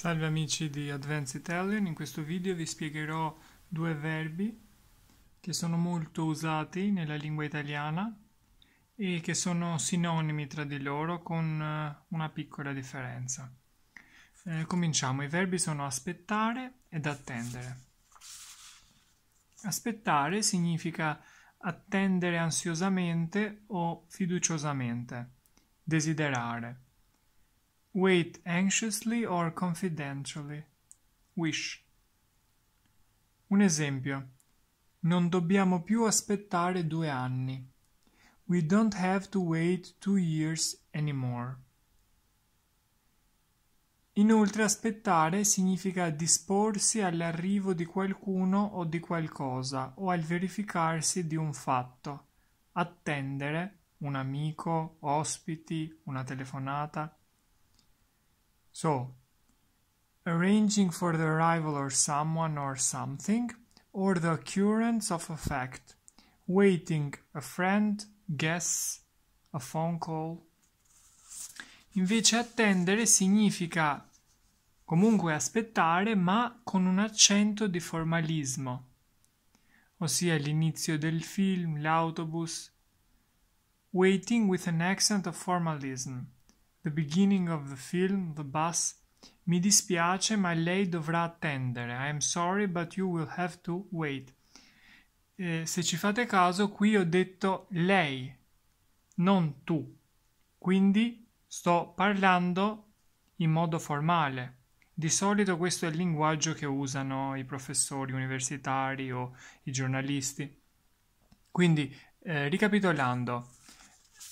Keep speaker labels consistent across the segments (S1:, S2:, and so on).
S1: Salve amici di Advanced Italian, in questo video vi spiegherò due verbi che sono molto usati nella lingua italiana e che sono sinonimi tra di loro con eh, una piccola differenza. Eh, cominciamo, i verbi sono aspettare ed attendere. Aspettare significa attendere ansiosamente o fiduciosamente, desiderare. Wait anxiously or confidentially. Wish. Un esempio. Non dobbiamo più aspettare due anni. We don't have to wait two years anymore. Inoltre aspettare significa disporsi all'arrivo di qualcuno o di qualcosa o al verificarsi di un fatto. Attendere un amico, ospiti, una telefonata. So, arranging for the arrival of someone or something, or the occurrence of a fact, waiting, a friend, guess, a phone call. Invece attendere significa comunque aspettare, ma con un accento di formalismo, ossia l'inizio del film, l'autobus, waiting with an accent of formalism. the beginning of the film, the bus. Mi dispiace, ma lei dovrà attendere. I am sorry, but you will have to wait. Eh, se ci fate caso, qui ho detto lei, non tu. Quindi sto parlando in modo formale. Di solito questo è il linguaggio che usano i professori universitari o i giornalisti. Quindi, eh, ricapitolando,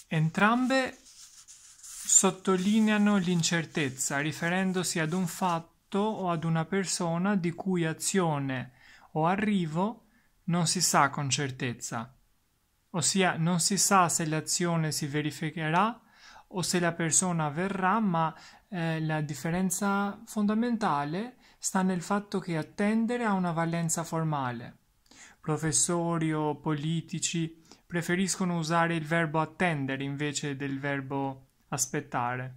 S1: entrambe sottolineano l'incertezza riferendosi ad un fatto o ad una persona di cui azione o arrivo non si sa con certezza, ossia non si sa se l'azione si verificherà o se la persona avverrà, ma eh, la differenza fondamentale sta nel fatto che attendere ha una valenza formale. Professori o politici preferiscono usare il verbo attendere invece del verbo aspettare.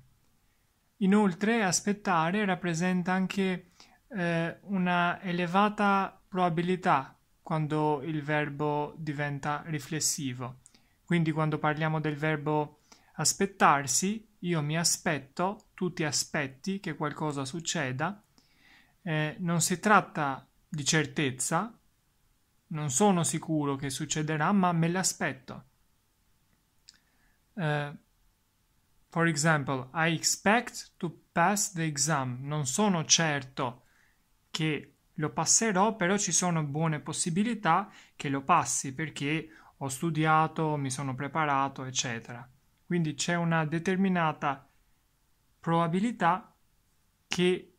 S1: Inoltre aspettare rappresenta anche eh, una elevata probabilità quando il verbo diventa riflessivo. Quindi quando parliamo del verbo aspettarsi, io mi aspetto, tu ti aspetti che qualcosa succeda. Eh, non si tratta di certezza, non sono sicuro che succederà, ma me l'aspetto. Eh, For example, I expect to pass the exam. Non sono certo che lo passerò, però ci sono buone possibilità che lo passi perché ho studiato, mi sono preparato, eccetera. Quindi c'è una determinata probabilità che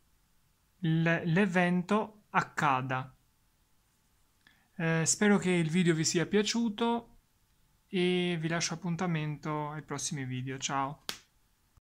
S1: l'evento accada. Eh, spero che il video vi sia piaciuto e vi lascio appuntamento ai prossimi video. Ciao!